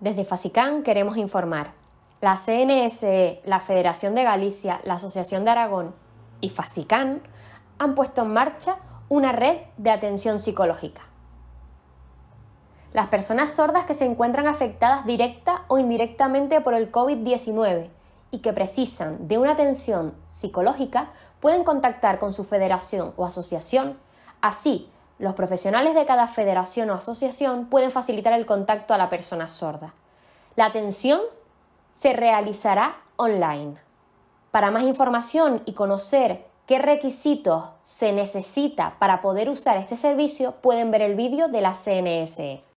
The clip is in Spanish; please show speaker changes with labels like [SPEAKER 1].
[SPEAKER 1] Desde FACICAN queremos informar. La CNSE, la Federación de Galicia, la Asociación de Aragón y FASICAN han puesto en marcha una red de atención psicológica. Las personas sordas que se encuentran afectadas directa o indirectamente por el COVID-19 y que precisan de una atención psicológica pueden contactar con su federación o asociación, así los profesionales de cada federación o asociación pueden facilitar el contacto a la persona sorda. La atención se realizará online. Para más información y conocer qué requisitos se necesita para poder usar este servicio, pueden ver el vídeo de la CNSE.